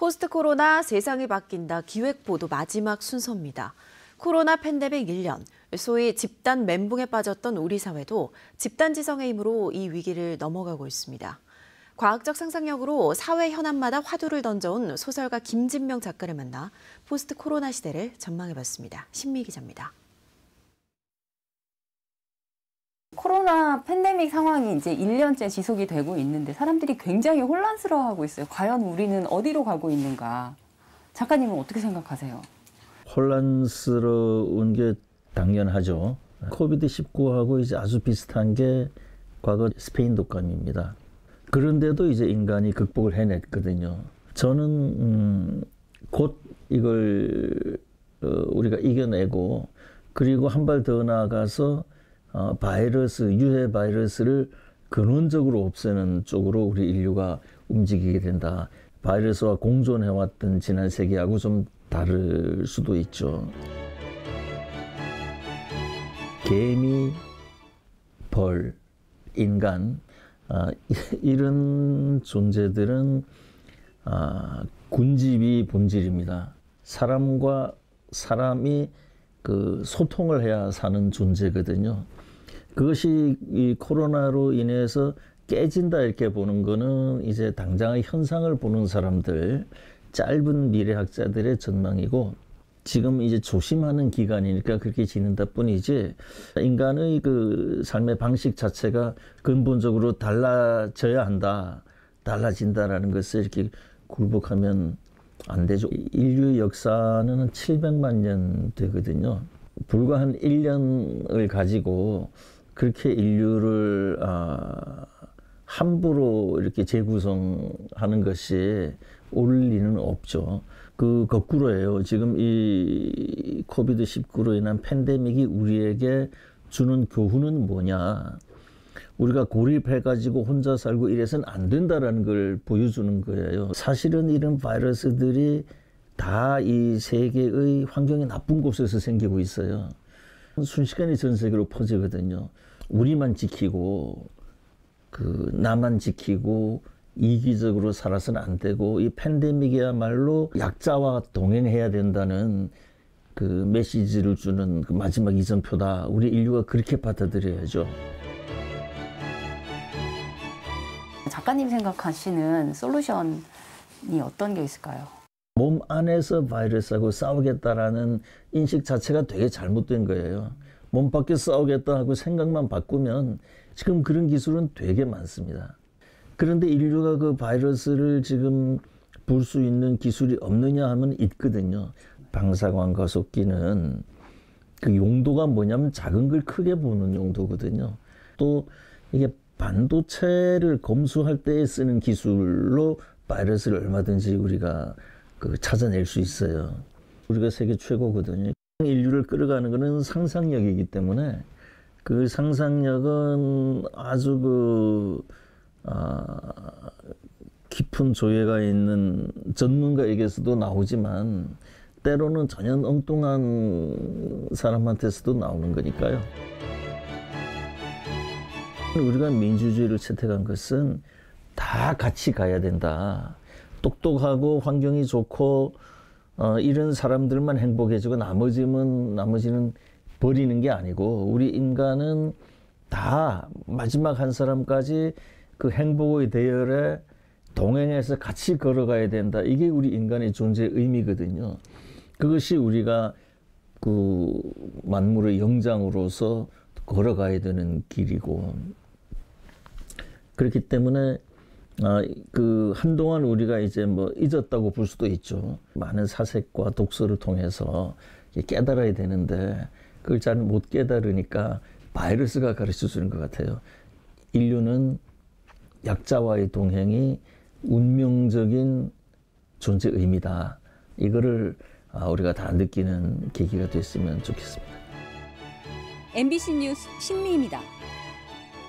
포스트 코로나 세상이 바뀐다 기획보도 마지막 순서입니다. 코로나 팬데믹 1년, 소위 집단 멘붕에 빠졌던 우리 사회도 집단 지성의 힘으로 이 위기를 넘어가고 있습니다. 과학적 상상력으로 사회 현안마다 화두를 던져온 소설가 김진명 작가를 만나 포스트 코로나 시대를 전망해봤습니다. 신미 기자입니다. 코로나 팬데믹 상황이 이제 1년째 지속이 되고 있는데 사람들이 굉장히 혼란스러워하고 있어요. 과연 우리는 어디로 가고 있는가? 작가님은 어떻게 생각하세요? 혼란스러운 게 당연하죠. 코비드 19하고 이제 아주 비슷한 게 과거 스페인 독감입니다. 그런데도 이제 인간이 극복을 해냈거든요. 저는 음, 곧 이걸 어, 우리가 이겨내고 그리고 한 발 더 나아가서 어, 바이러스 유해 바이러스를 근원적으로 없애는 쪽으로 우리 인류가 움직이게 된다. 바이러스와 공존해왔던 지난 세기하고 좀 다를 수도 있죠. 개미, 벌, 인간 아, 이런 존재들은 아, 군집이 본질입니다. 사람과 사람이 그 소통을 해야 사는 존재거든요. 그것이 이 코로나로 인해서 깨진다 이렇게 보는 거는 이제 당장의 현상을 보는 사람들 짧은 미래학자들의 전망이고 지금 이제 조심하는 기간이니까 그렇게 지낸다 뿐이지 인간의 그 삶의 방식 자체가 근본적으로 달라져야 한다 달라진다라는 것을 이렇게 굴복하면 안 되죠. 인류 역사는 700만 년 되거든요. 불과 한 1년을 가지고 그렇게 인류를 아, 함부로 이렇게 재구성하는 것이 올 리는 없죠. 그 거꾸로예요. 지금 이 코비드 19로 인한 팬데믹이 우리에게 주는 교훈은 뭐냐? 우리가 고립해 가지고 혼자 살고 이래선 안 된다라는 걸 보여주는 거예요. 사실은 이런 바이러스들이 다 이 세계의 환경이 나쁜 곳에서 생기고 있어요. 순식간에 전 세계로 퍼지거든요. 우리만 지키고 그 나만 지키고 이기적으로 살아서는 안 되고 이 팬데믹이야말로 약자와 동행해야 된다는 그 메시지를 주는 그 마지막 이전표다 우리 인류가 그렇게 받아들여야죠. 작가님 생각하시는 솔루션이 어떤 게 있을까요? 몸 안에서 바이러스하고 싸우겠다라는 인식 자체가 되게 잘못된 거예요. 몸 밖에 싸우겠다 하고 생각만 바꾸면 지금 그런 기술은 되게 많습니다. 그런데 인류가 그 바이러스를 지금 볼 수 있는 기술이 없느냐 하면 있거든요. 방사광 가속기는 그 용도가 뭐냐면 작은 걸 크게 보는 용도거든요. 또 이게 반도체를 검수할 때 쓰는 기술로 바이러스를 얼마든지 우리가 그 찾아낼 수 있어요. 우리가 세계 최고거든요. 인류를 끌어가는 것은 상상력이기 때문에 그 상상력은 아주 그 아, 깊은 조예가 있는 전문가에게서도 나오지만 때로는 전혀 엉뚱한 사람한테서도 나오는 거니까요. 우리가 민주주의를 채택한 것은 다 같이 가야 된다. 똑똑하고 환경이 좋고 어, 이런 사람들만 행복해지고 나머지는 나머지는 버리는 게 아니고 우리 인간은 다 마지막 한 사람까지 그 행복의 대열에 동행해서 같이 걸어가야 된다. 이게 우리 인간의 존재의 의미거든요. 그것이 우리가 그 만물의 영장으로서 걸어가야 되는 길이고 그렇기 때문에 아, 그 한동안 우리가 이제 뭐 잊었다고 볼 수도 있죠. 많은 사색과 독서를 통해서 깨달아야 되는데 그걸 잘 못 깨달으니까 바이러스가 가르쳐 주는 것 같아요. 인류는 약자와의 동행이 운명적인 존재 의미다. 이거를 아, 우리가 다 느끼는 계기가 됐으면 좋겠습니다. MBC 뉴스 신미입니다.